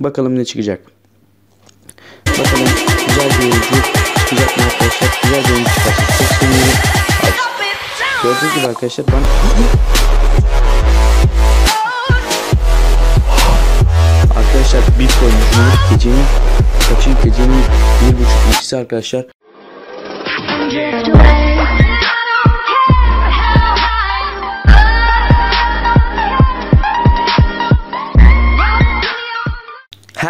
Bakalım ne çıkacak. Bakalım güzel bir oyuncu çıkacak mı arkadaşlar? Güzel bir oyuncu çıkacak. Seçtiğimi Gördüğünüz gibi arkadaşlar ben Arkadaşlar Bitcoin yıllık gecenin kaçın gecenin bir buçuk ikisi arkadaşlar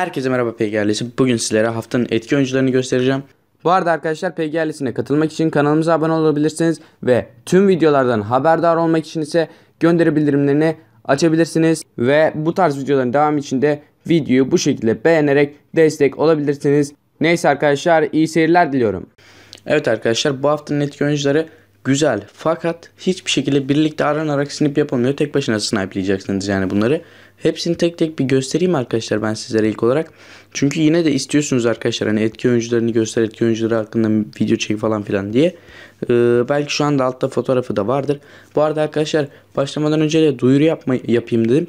Herkese merhaba PGR'lisi. Bugün sizlere haftanın etki oyuncularını göstereceğim. Bu arada arkadaşlar PGR'lisine katılmak için kanalımıza abone olabilirsiniz ve tüm videolardan haberdar olmak için ise gönderi bildirimlerini açabilirsiniz ve bu tarz videoların devamı için de videoyu bu şekilde beğenerek destek olabilirsiniz. Neyse arkadaşlar iyi seyirler diliyorum. Evet arkadaşlar bu haftanın etki oyuncuları güzel fakat hiçbir şekilde birlikte aranarak snip yapamıyor. Tek başına snipelayacaksınız yani bunları. Hepsini tek tek bir göstereyim arkadaşlar ben sizlere ilk olarak. Çünkü yine de istiyorsunuz arkadaşlar hani etki oyuncularını göster etki oyuncuları hakkında video çek falan filan diye. Ee, belki şu anda altta fotoğrafı da vardır. Bu arada arkadaşlar başlamadan önce de duyuru yapma, yapayım dedim.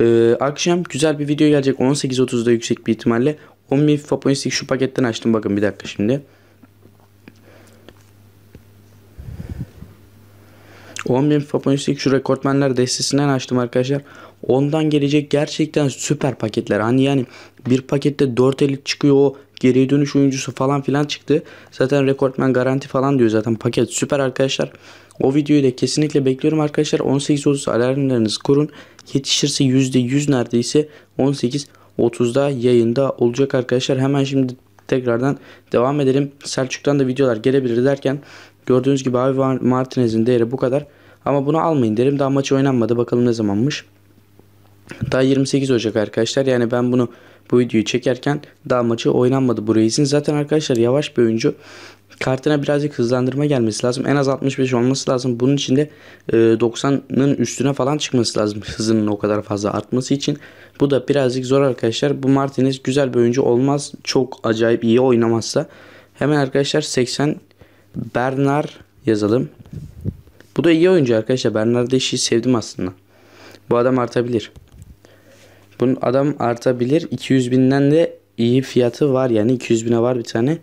Ee, akşam güzel bir video gelecek 18.30'da yüksek bir ihtimalle. 10.000 FIFA Point şu paketten açtım bakın bir dakika şimdi. 10.000 Faponistik şu rekortmenler destesinden açtım arkadaşlar. Ondan gelecek gerçekten süper paketler. Hani yani bir pakette 4 elit çıkıyor o geri dönüş oyuncusu falan filan çıktı. Zaten rekortmen garanti falan diyor zaten paket süper arkadaşlar. O videoyu da kesinlikle bekliyorum arkadaşlar. 18.30 alarmlarınızı kurun. Yetişirse %100 neredeyse 18.30'da yayında olacak arkadaşlar. Hemen şimdi tekrardan devam edelim. Selçuk'tan da videolar gelebilir derken Gördüğünüz gibi abi Martinez'in değeri bu kadar. Ama bunu almayın derim. Daha maçı oynanmadı. Bakalım ne zamanmış. Daha 28 Ocak arkadaşlar. Yani ben bunu bu videoyu çekerken daha maçı oynanmadı bu Reis'in. Zaten arkadaşlar yavaş bir oyuncu. Kartına birazcık hızlandırma gelmesi lazım. En az 65 olması lazım. Bunun için de 90'ın e, üstüne falan çıkması lazım. Hızının o kadar fazla artması için. Bu da birazcık zor arkadaşlar. Bu Martinez güzel bir oyuncu olmaz. Çok acayip iyi oynamazsa. Hemen arkadaşlar 80 Bernard yazalım. Bu da iyi oyuncu arkadaşlar. Bernar işi sevdim aslında. Bu adam artabilir. Bunun adam artabilir. 200 binden de iyi fiyatı var. Yani 200 bine var bir tane.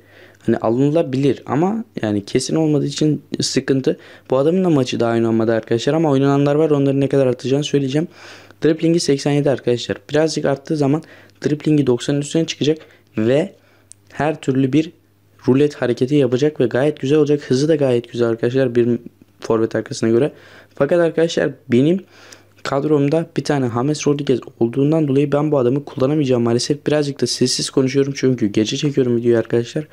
Hani alınılabilir ama yani kesin olmadığı için sıkıntı. Bu adamın da maçı daha oynanmadı arkadaşlar ama oynananlar var. onları ne kadar artacağını söyleyeceğim. Driplingi 87 arkadaşlar. Birazcık arttığı zaman driplingi 90 üstüne çıkacak ve her türlü bir rulet hareketi yapacak ve gayet güzel olacak. Hızı da gayet güzel arkadaşlar bir forvet arkasına göre. Fakat arkadaşlar benim kadromda bir tane James Rodriguez olduğundan dolayı ben bu adamı kullanamayacağım maalesef. Birazcık da sessiz konuşuyorum çünkü gece çekiyorum videoyu arkadaşlar.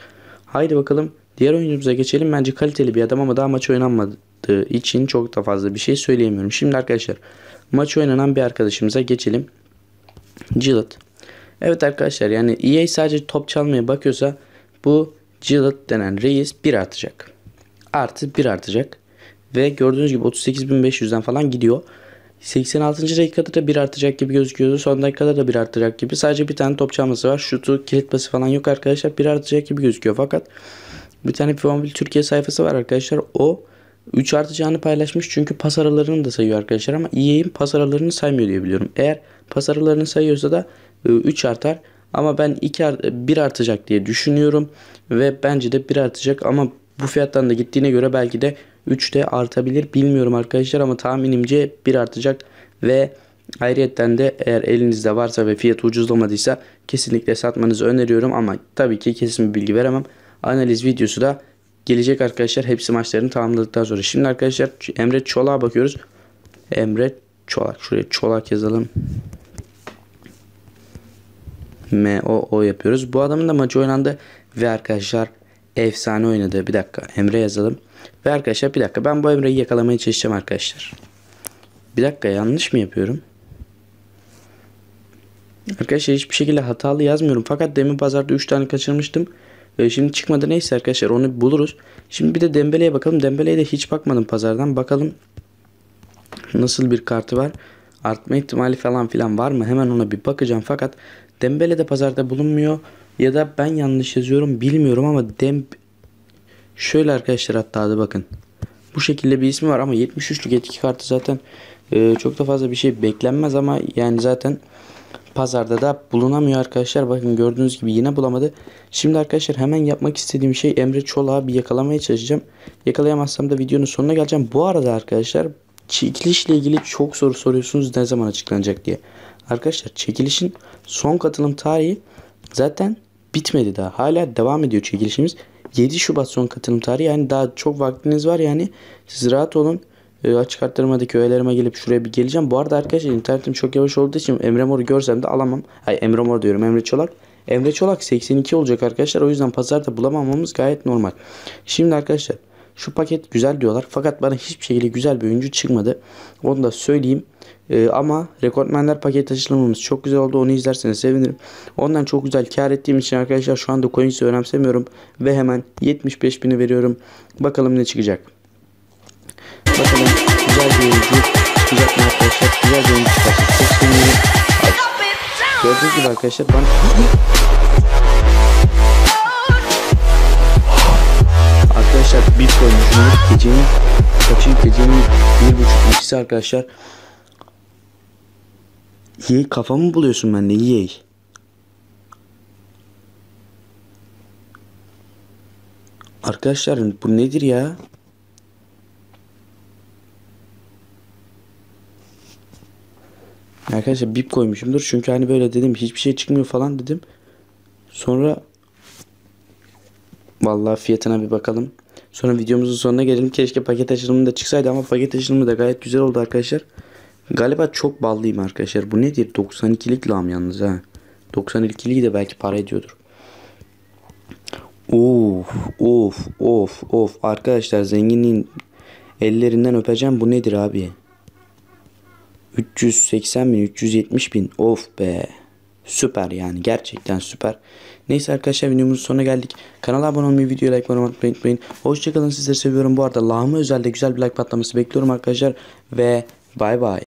Haydi bakalım diğer oyuncumuza geçelim. Bence kaliteli bir adam ama daha maç oynanmadığı için çok da fazla bir şey söyleyemiyorum. Şimdi arkadaşlar maç oynanan bir arkadaşımıza geçelim. Cilat. Evet arkadaşlar yani EA sadece top çalmaya bakıyorsa bu Gillett denen reis 1 artacak. Artı 1 artacak. Ve gördüğünüz gibi 38.500'den falan gidiyor. 86. dakikada da 1 artacak gibi gözüküyordu. Son dakikada da 1 artacak gibi. Sadece bir tane top çalması var. Şutu, kilit pası falan yok arkadaşlar. 1 artacak gibi gözüküyor. Fakat bir tane Fionville Türkiye sayfası var arkadaşlar. O 3 artacağını paylaşmış. Çünkü pas aralarını da sayıyor arkadaşlar. Ama EA'in pas aralarını saymıyor diye biliyorum. Eğer pas aralarını sayıyorsa da 3 e, artar. Ama ben 2 1 artacak diye düşünüyorum ve bence de 1 artacak ama bu fiyattan da gittiğine göre belki de 3 de artabilir. Bilmiyorum arkadaşlar ama tahminimce 1 artacak ve Ayrıyetten de eğer elinizde varsa ve fiyat ucuzlamadıysa kesinlikle satmanızı öneriyorum ama tabii ki kesin bir bilgi veremem. Analiz videosu da gelecek arkadaşlar hepsi maçlarını tamamladıktan sonra. Şimdi arkadaşlar Emre Çolak'a bakıyoruz. Emre Çolak şuraya Çolak yazalım. M O O yapıyoruz. Bu adamın da maçı oynandı ve arkadaşlar efsane oynadı. Bir dakika Emre yazalım. Ve arkadaşlar bir dakika ben bu Emre'yi yakalamaya çalışacağım arkadaşlar. Bir dakika yanlış mı yapıyorum? Arkadaşlar hiçbir şekilde hatalı yazmıyorum. Fakat demin pazarda 3 tane kaçırmıştım. Ee, şimdi çıkmadı neyse arkadaşlar onu buluruz. Şimdi bir de Dembele'ye bakalım. Dembele'ye de hiç bakmadım pazardan. Bakalım nasıl bir kartı var artma ihtimali falan filan var mı? Hemen ona bir bakacağım fakat Dembele de pazarda bulunmuyor ya da ben yanlış yazıyorum bilmiyorum ama Dem şöyle arkadaşlar hatta da bakın. Bu şekilde bir ismi var ama 73'lük etki kartı zaten e, çok da fazla bir şey beklenmez ama yani zaten pazarda da bulunamıyor arkadaşlar. Bakın gördüğünüz gibi yine bulamadı. Şimdi arkadaşlar hemen yapmak istediğim şey Emre Çolak'ı bir yakalamaya çalışacağım. Yakalayamazsam da videonun sonuna geleceğim. Bu arada arkadaşlar Çekilişle ilgili çok soru soruyorsunuz ne zaman açıklanacak diye. Arkadaşlar çekilişin son katılım tarihi zaten bitmedi daha. Hala devam ediyor çekilişimiz. 7 Şubat son katılım tarihi yani daha çok vaktiniz var yani siz rahat olun. E, açık arttırmadaki öğelerime gelip şuraya bir geleceğim. Bu arada arkadaşlar internetim çok yavaş olduğu için Emre Mor'u görsem de alamam. Hayır Emre Mor diyorum Emre Çolak. Emre Çolak 82 olacak arkadaşlar. O yüzden pazarda bulamamamız gayet normal. Şimdi arkadaşlar şu paket güzel diyorlar. Fakat bana hiçbir şekilde güzel bir oyuncu çıkmadı. Onu da söyleyeyim. Ee, ama rekortmenler paket açılımımız çok güzel oldu. Onu izlerseniz sevinirim. Ondan çok güzel kar ettiğim için arkadaşlar şu anda coins'i önemsemiyorum. Ve hemen 75 bini veriyorum. Bakalım ne çıkacak. Bakalım güzel bir oyuncu çıkacak mı arkadaşlar? Güzel bir oyuncu çıkacak. Gördüğünüz gibi arkadaşlar ben... Aralık gecenin kaçıncı gecenin bir buçuk ikisi arkadaşlar. Yey kafamı buluyorsun ben bende yey. Arkadaşlar bu nedir ya? Arkadaşlar bip koymuşumdur. Çünkü hani böyle dedim hiçbir şey çıkmıyor falan dedim. Sonra vallahi fiyatına bir bakalım. Sonra videomuzun sonuna gelelim. Keşke paket açılımı da çıksaydı ama paket açılımı da gayet güzel oldu arkadaşlar. Galiba çok ballıyım arkadaşlar. Bu nedir? 92'lik lam yalnız ha. 92'liği de belki para ediyordur. Of of of of. Arkadaşlar zenginin ellerinden öpeceğim. Bu nedir abi? 380 bin 370 bin. Of be. Süper yani gerçekten süper. Neyse arkadaşlar videomuzun sonuna geldik. Kanala abone olmayı, videoya like olmayı unutmayın. Hoşçakalın sizleri seviyorum. Bu arada Lahmı özelde güzel bir like patlaması bekliyorum arkadaşlar. Ve bay bay.